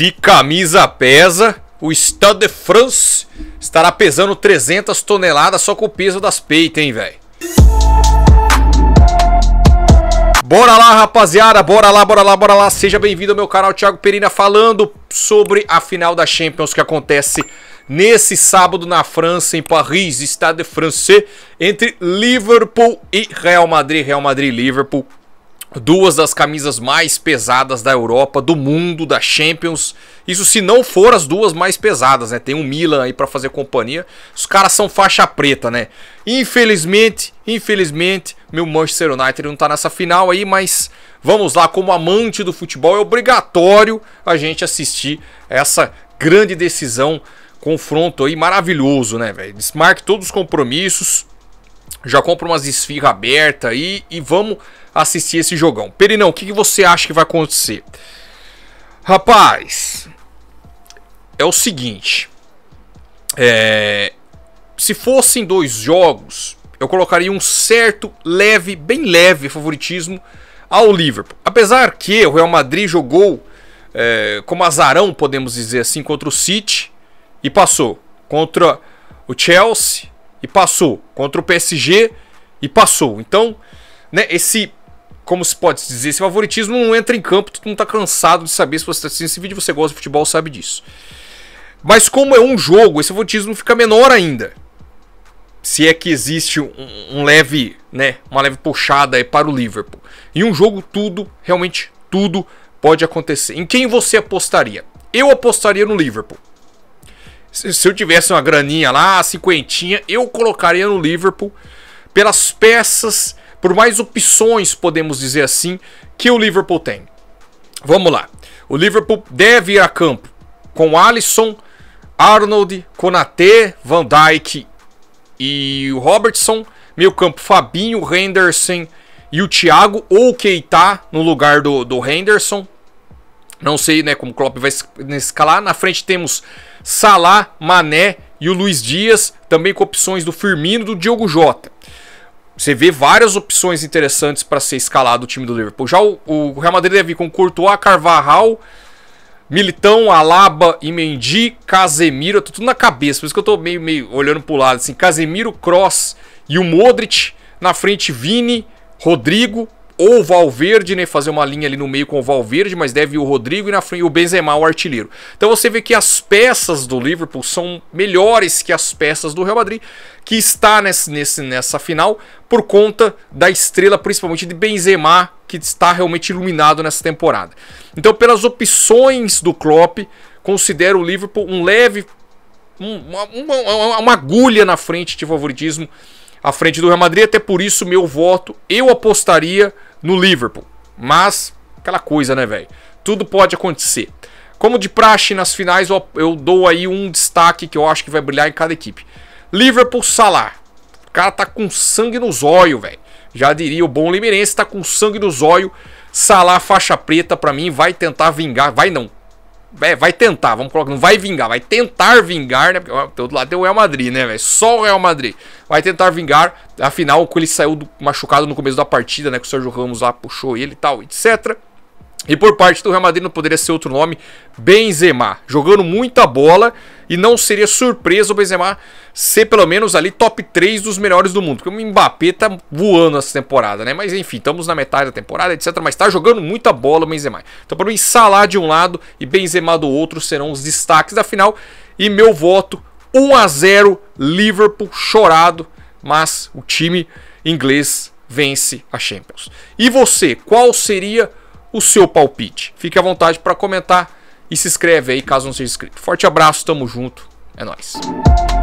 Se camisa pesa, o Stade de France estará pesando 300 toneladas só com o peso das peitas, hein, velho? Bora lá, rapaziada, bora lá, bora lá, bora lá. Seja bem-vindo ao meu canal Thiago Perina falando sobre a final da Champions que acontece nesse sábado na França, em Paris, Stade Français, entre Liverpool e Real Madrid, Real Madrid e Liverpool duas das camisas mais pesadas da Europa, do mundo, da Champions. Isso se não for as duas mais pesadas, né? Tem um Milan aí para fazer companhia. Os caras são faixa preta, né? Infelizmente, infelizmente, meu Manchester United não tá nessa final aí, mas vamos lá, como amante do futebol, é obrigatório a gente assistir essa grande decisão, confronto aí maravilhoso, né, velho? Desmarque todos os compromissos, já compra umas esfirras abertas aí e vamos assistir esse jogão. Perinão, o que, que você acha que vai acontecer? Rapaz, é o seguinte. É, se fossem dois jogos, eu colocaria um certo, leve, bem leve favoritismo ao Liverpool. Apesar que o Real Madrid jogou é, como azarão, podemos dizer assim, contra o City e passou. Contra o Chelsea e passou. Contra o PSG e passou. Então, né, esse. Como se pode dizer, esse favoritismo não entra em campo, tu não tá cansado de saber se você tá assistindo esse vídeo, você gosta de futebol, sabe disso. Mas como é um jogo, esse favoritismo fica menor ainda. Se é que existe um, um leve, né, uma leve puxada para o Liverpool. Em um jogo tudo, realmente tudo pode acontecer. Em quem você apostaria? Eu apostaria no Liverpool se, eu tivesse uma graninha lá, cinquentinha, eu colocaria no Liverpool pelas peças, por mais opções, podemos dizer assim, que o Liverpool tem. Vamos lá. O Liverpool deve ir a campo com Alisson, Arnold, Konaté, Van Dijk e o Robertson. Meio campo, Fabinho, Henderson e o Thiago ou Keita no lugar do, do Henderson. Não sei, né, como o Klopp vai escalar. Na frente temos Salah, Mané e o Luiz Dias, também com opções do Firmino e do Diogo Jota. Você vê várias opções interessantes para ser escalado o time do Liverpool. Já o, o Real Madrid deve vir com Courtois, Carvajal, Militão, Alaba e Mendy, Casemiro, tudo na cabeça. Por isso que eu estou meio, meio olhando pro lado assim. Casemiro, Cross e o Modric. Na frente, Vini, Rodrigo, ou o Valverde, né? Fazer uma linha ali no meio com o Valverde, mas deve ir o Rodrigo e na frente o Benzema, o artilheiro. Então você vê que as peças do Liverpool são melhores que as peças do Real Madrid, que está nesse, nesse, nessa final por conta da estrela, principalmente de Benzema, que está realmente iluminado nessa temporada. Então, pelas opções do Klopp, considero o Liverpool um leve. Uma, uma, uma agulha na frente de favoritismo à frente do Real Madrid, até por isso meu voto eu apostaria no Liverpool. Mas, aquela coisa, né, velho? Tudo pode acontecer. Como de praxe nas finais, eu, eu, dou aí um destaque que eu acho que vai brilhar em cada equipe. Liverpool Salah. O cara tá com sangue nos olhos, velho. Já diria o bom Limeirense, tá com sangue nos olhos. Salah faixa preta para mim vai tentar vingar, vai não, é, vai tentar, vamos colocar, não vai vingar, vai tentar vingar, né? Porque do outro lado tem o Real Madrid, né, velho? Só o Real Madrid. Vai tentar vingar. Afinal, ele saiu do, machucado no começo da partida, né? Que o Sérgio Ramos lá puxou ele e tal, etc. E por parte do Real Madrid não poderia ser outro nome, Benzema, jogando muita bola e não seria surpresa o Benzema ser pelo menos ali top 3 dos melhores do mundo, porque o Mbappé tá voando essa temporada, né? Mas enfim, estamos na metade da temporada, etc, mas tá jogando muita bola o Benzema. Então para mim Salah de um lado e Benzema do outro serão os destaques da final e meu voto 1 a 0 Liverpool chorado, mas o time inglês vence a Champions. E você, qual seria o seu palpite. Fique à vontade para comentar e se inscreve aí caso não seja inscrito. Forte abraço, tamo junto. É nóis.